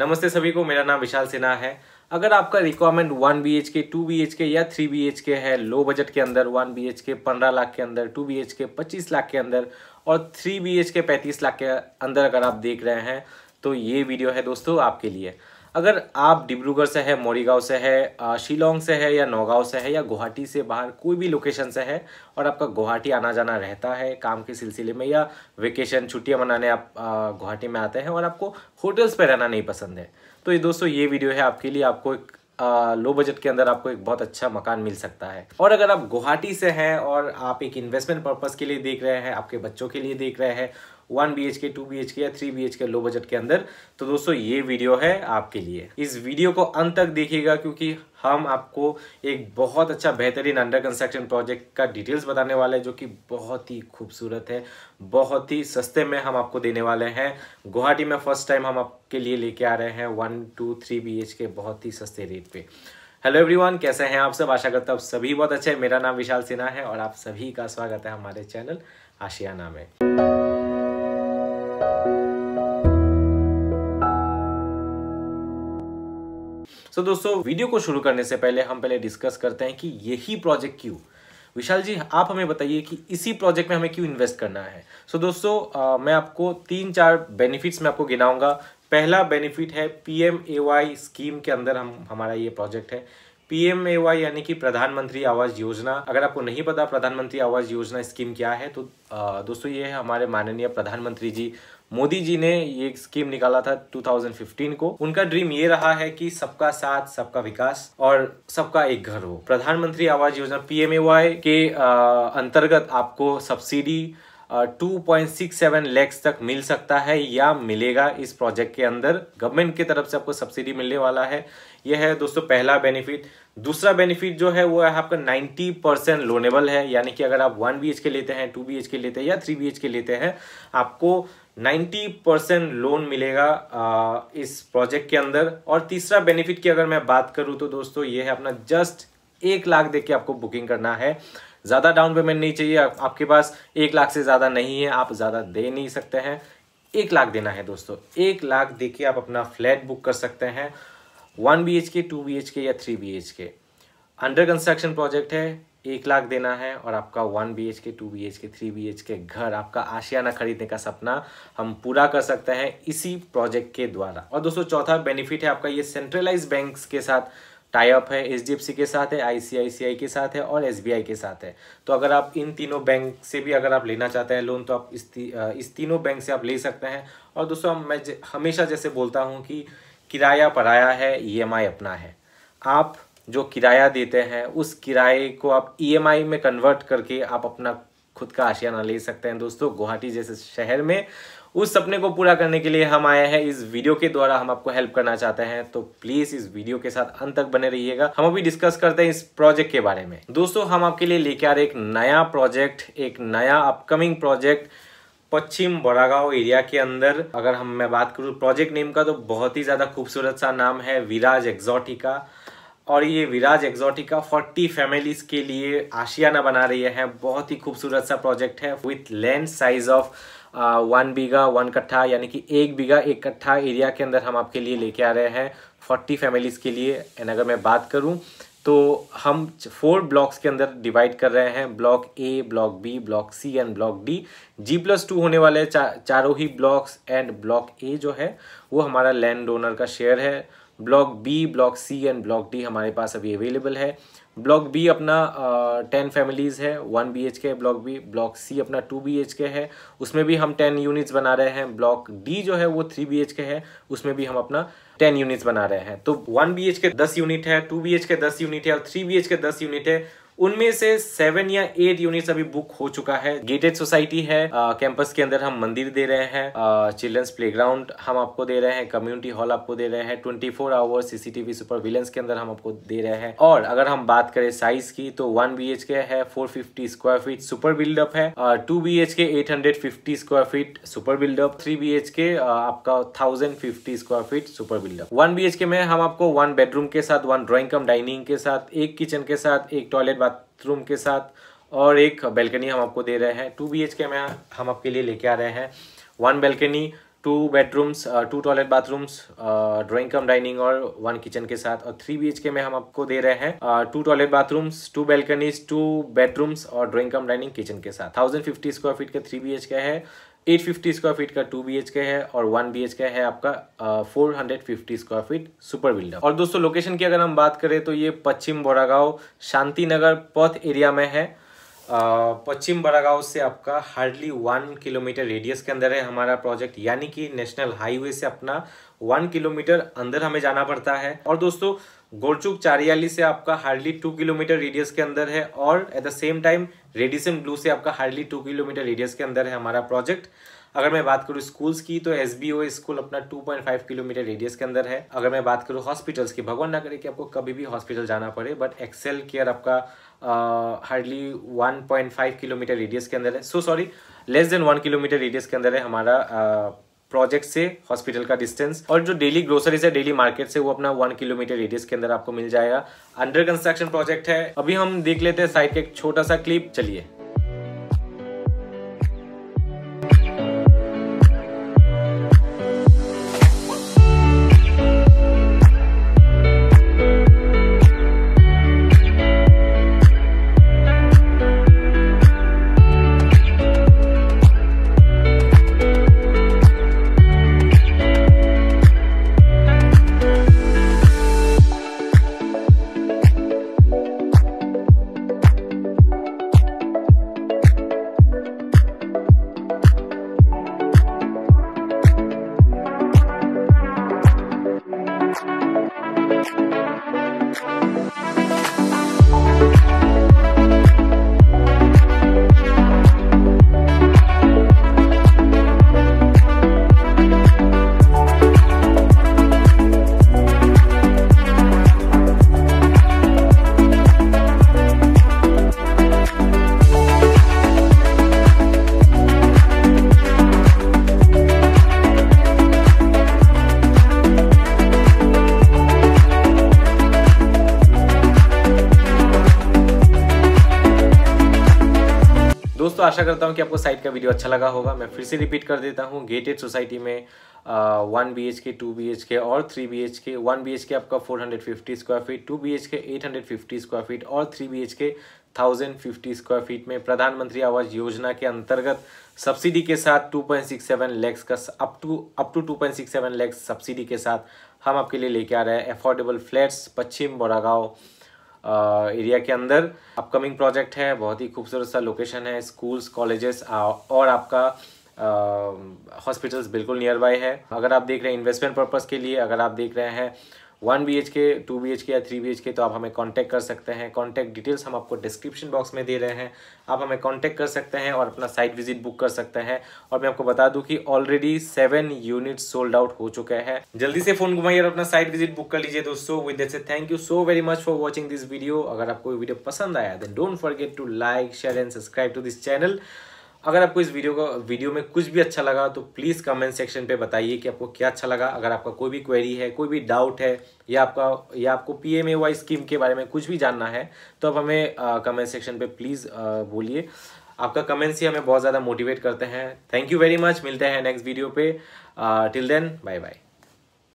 नमस्ते सभी को मेरा नाम विशाल सिन्हा है अगर आपका requirement one B H K two B H K या थ्री बी एच के है लो बजट के अंदर वन बी एच के पंद्रह लाख के अंदर टू बी एच के पच्चीस लाख के अंदर और थ्री बी एच के पैंतीस लाख के अंदर अगर आप देख रहे हैं तो ये वीडियो है दोस्तों आपके लिए अगर आप डिब्रूगढ़ से है मोरीगांव से है शिलोंग से है या नौगांव से है या गुवाहाटी से बाहर कोई भी लोकेशन से है और आपका गुवाहाटी आना जाना रहता है काम के सिलसिले में या वेकेशन छुट्टियां मनाने आप गुवाहाटी में आते हैं और आपको होटल्स पर रहना नहीं पसंद है तो ये दोस्तों ये वीडियो है आपके लिए आपको एक लो बजट के अंदर आपको एक बहुत अच्छा मकान मिल सकता है और अगर आप गुवाहाटी से हैं और आप एक इन्वेस्टमेंट पर्पज़ के लिए देख रहे हैं आपके बच्चों के लिए देख रहे हैं one B H K two B H K या थ्री बी एच के लो बजट के अंदर तो दोस्तों ये वीडियो है आपके लिए इस वीडियो को अंत तक देखिएगा क्योंकि हम आपको एक बहुत अच्छा बेहतरीन अंडर कंस्ट्रक्शन प्रोजेक्ट का डिटेल्स बताने वाले हैं जो कि बहुत ही खूबसूरत है बहुत ही सस्ते में हम आपको देने वाले हैं गुवाहाटी में फर्स्ट टाइम हम आपके लिए लेके आ रहे हैं one two three B H K बहुत ही सस्ते रेट पे हेलो एवरीवन कैसे हैं आप सब आशा करता हूँ आप सभी बहुत अच्छे हैं मेरा नाम विशाल सिन्हा है और आप सभी का स्वागत है हमारे चैनल आशियाना में तो दोस्तों वीडियो को शुरू करने से पहले हम पहले डिस्कस करते हैं कि यही प्रोजेक्ट क्यों विशाल जी आप हमें बताइए कि इसी प्रोजेक्ट में हमें क्यों इन्वेस्ट करना है सो so, दोस्तों आ, मैं आपको तीन चार बेनिफिट्स मैं आपको गिनाऊंगा पहला बेनिफिट है पी एम वाई स्कीम के अंदर हम हमारा ये प्रोजेक्ट है पीएमएवाई यानी कि प्रधानमंत्री आवास योजना अगर आपको नहीं पता प्रधानमंत्री आवास योजना स्कीम क्या है तो दोस्तों ये हमारे माननीय प्रधानमंत्री जी मोदी जी ने ये स्कीम निकाला था 2015 को उनका ड्रीम ये रहा है कि सबका साथ सबका विकास और सबका एक घर हो प्रधानमंत्री आवास योजना पीएमएवाई के अंतर्गत आपको सब्सिडी 2.67 लैक्स तक मिल सकता है या मिलेगा इस प्रोजेक्ट के अंदर गवर्नमेंट की तरफ से आपको सब्सिडी मिलने वाला है यह है दोस्तों पहला बेनिफिट दूसरा बेनिफिट जो है वो है आपका 90 परसेंट लोनेबल है यानी कि अगर आप वन बी के लेते हैं टू बी के लेते हैं या थ्री बी के लेते हैं आपको 90 परसेंट लोन मिलेगा आ, इस प्रोजेक्ट के अंदर और तीसरा बेनिफिट की अगर मैं बात करूँ तो दोस्तों ये है अपना जस्ट एक लाख दे के आपको बुकिंग करना है ज़्यादा डाउन पेमेंट नहीं चाहिए आप, आपके पास एक लाख से ज़्यादा नहीं है आप ज़्यादा दे नहीं सकते हैं एक लाख देना है दोस्तों एक लाख दे के आप अपना फ्लैट बुक कर सकते हैं one B H K two B H K या three B H K under construction project है एक लाख देना है और आपका one B H K two B H K three B H K घर आपका आशियाना खरीदने का सपना हम पूरा कर सकते हैं इसी प्रोजेक्ट के द्वारा और दोस्तों चौथा बेनिफिट है आपका ये सेंट्रलाइज बैंक्स के साथ टाइप है एच के साथ है आई के साथ है और एस के साथ है तो अगर आप इन तीनों बैंक से भी अगर आप लेना चाहते हैं लोन तो आप इस ती, इस तीनों बैंक से आप ले सकते हैं और दोस्तों मैं हमेशा जैसे बोलता हूँ कि किराया पराया है ईएमआई e अपना है आप जो किराया देते हैं उस किराए को आप ईएमआई e में कन्वर्ट करके आप अपना खुद का आशियाना ले सकते हैं दोस्तों गुवाहाटी जैसे शहर में उस सपने को पूरा करने के लिए हम आए हैं इस वीडियो के द्वारा हम आपको हेल्प करना चाहते हैं तो प्लीज इस वीडियो के साथ अंत तक बने रहिएगा हम अभी डिस्कस करते हैं इस प्रोजेक्ट के बारे में दोस्तों हम आपके लिए लेके आ रहे एक नया प्रोजेक्ट एक नया upcoming project Paschim Baragaon area के अंदर अगर हम मैं बात करूँ प्रोजेक्ट नेम का तो बहुत ही ज़्यादा खूबसूरत सा नाम है विराज एग्जॉटिका और ये विराज एग्जॉटिका 40 फैमिलीज के लिए आशियाना बना रही है बहुत ही खूबसूरत सा प्रोजेक्ट है with land size of one bigha one katha यानी कि एक बीघा एक कट्ठा एरिया के अंदर हम आपके लिए लेके आ रहे हैं 40 फैमिलीज़ के लिए एंड अगर मैं बात करूँ तो हम फोर ब्लॉक्स के अंदर डिवाइड कर रहे हैं block A block B block C and block D G plus two होने वाले चा, चारों ही ब्लॉक्स एंड ब्लॉक ए जो है वो हमारा लैंड डोनर का शेयर है block B block C and block D हमारे पास अभी अवेलेबल है ब्लॉक बी अपना टेन uh, फैमिलीज़ है one B H K block B block C अपना टू बी एच के है उसमें भी हम टेन यूनिट्स बना रहे हैं ब्लॉक डी जो है वो थ्री बी एच के है उसमें भी हम अपना टेन यूनिट्स बना रहे हैं तो वन बी के दस यूनिट है टू बी के दस यूनिट है और थ्री बी के दस यूनिट है उनमें से सेवन या एट यूनिट्स अभी बुक हो चुका है गेटेड सोसाइटी है कैंपस के अंदर हम मंदिर दे रहे हैं चिल्ड्रंस प्ले हम आपको दे रहे हैं कम्युनिटी हॉल आपको दे रहे हैं twenty four hours CCTV surveillance के अंदर हम आपको दे रहे हैं और अगर हम बात करें साइज की तो वन बी के है four square feet super built up है two B H K eight hundred fifty square feet super built up three B H K आपका thousand fifty square feet super built up one B H K में हम आपको one bedroom के साथ one drawing कम dining के साथ एक किचन के साथ एक टॉयलेट बाथरूम के साथ और एक बेल्कनी हम आपको दे रहे हैं टू बी एच के में हम आपके लिए लेके आ रहे हैं one balcony two bedrooms two toilet bathrooms drawing cum dining और वन किचन के साथ और थ्री बी के में हम आपको दे रहे हैं two toilet bathrooms two balconies two bedrooms और ड्राइंग कम डाइनिंग किचन के साथ थाउजेंड फिफ्टी स्क्वायर फीट के थ्री बी के है एट फिफ्टी स्क्वायर फीट का टू बी के है और वन बी के है आपका four hundred fifty square feet super builder और दोस्तों लोकेशन की अगर हम बात करें तो ये पश्चिम बोरागांव शांति नगर पथ एरिया में है पश्चिम बड़ागांव से आपका हार्डली वन किलोमीटर रेडियस के अंदर है हमारा प्रोजेक्ट यानी कि नेशनल हाईवे से अपना वन किलोमीटर अंदर हमें जाना पड़ता है और दोस्तों गोरचुक चारियाली से आपका हार्डली टू किलोमीटर रेडियस के अंदर है और at the same time Radisson Blu से आपका हार्डली टू किलोमीटर रेडियस के अंदर है हमारा प्रोजेक्ट अगर मैं बात करूँ स्कूल्स की तो एस स्कूल अपना 2.5 किलोमीटर रेडियस के अंदर है अगर मैं बात करूँ हॉस्पिटल्स की भगवान ना करे कि आपको कभी भी हॉस्पिटल जाना पड़े बट एक्सेल केयर आपका हार्डली uh, 1.5 किलोमीटर रेडियस के अंदर है so sorry less than one kilometre radius के अंदर है हमारा uh, प्रोजेक्ट से हॉस्पिटल का डिस्टेंस और जो डेली ग्रोसरीज है डेली मार्केट से वो अपना वन किलोमीटर रेडियस के अंदर आपको मिल जाएगा अंडर कंस्ट्रक्शन प्रोजेक्ट है अभी हम देख लेते हैं साइड का एक छोटा सा क्लिप चलिए दोस्तों आशा करता हूँ कि आपको साइट का वीडियो अच्छा लगा होगा मैं फिर से रिपीट कर देता हूँ गेटेड सोसाइटी में one B H K two B H K और three B H K one B H K आपका four hundred fifty square feet two B H K eight hundred fifty square feet और three B H K thousand fifty square feet में प्रधानमंत्री आवास योजना के अंतर्गत subsidy के साथ two point six seven lakhs का up to up to two point six seven lakhs subsidy के साथ हम आपके लिए लेके आ रहे हैं affordable flats Paschim Boragaon area के अंदर अपकमिंग प्रोजेक्ट है बहुत ही खूबसूरत सा लोकेशन है स्कूल्स कॉलेजेस और आपका हॉस्पिटल्स बिल्कुल नियर बाय है अगर आप देख रहे हैं इन्वेस्टमेंट पर्पज़ के लिए अगर आप देख रहे हैं one B H K two B H K या थ्री बी एच के तो आप हमें कांटेक्ट कर सकते हैं कांटेक्ट डिटेल्स हम आपको डिस्क्रिप्शन बॉक्स में दे रहे हैं आप हमें कांटेक्ट कर सकते हैं और अपना साइट विजिट बुक कर सकते हैं और मैं आपको बता दूं कि already seven unit sold out हो चुके हैं जल्दी से फोन घुमाइए और अपना साइट विजिट बुक कर लीजिए दोस्तों विद से thank you so very much for watching this video अगर आपको वीडियो पसंद आया then don't forget to like share and subscribe to this channel अगर आपको इस वीडियो का वीडियो में कुछ भी अच्छा लगा तो प्लीज़ कमेंट सेक्शन पे बताइए कि आपको क्या अच्छा लगा अगर आपका कोई भी क्वेरी है कोई भी डाउट है या आपका या आपको P M A Y scheme के बारे में कुछ भी जानना है तो आप हमें कमेंट सेक्शन पे प्लीज़ बोलिए आपका कमेंट्स ही हमें बहुत ज़्यादा मोटिवेट करते हैं थैंक यू वेरी मच मिलते हैं नेक्स्ट वीडियो पे टिल देन बाय बाय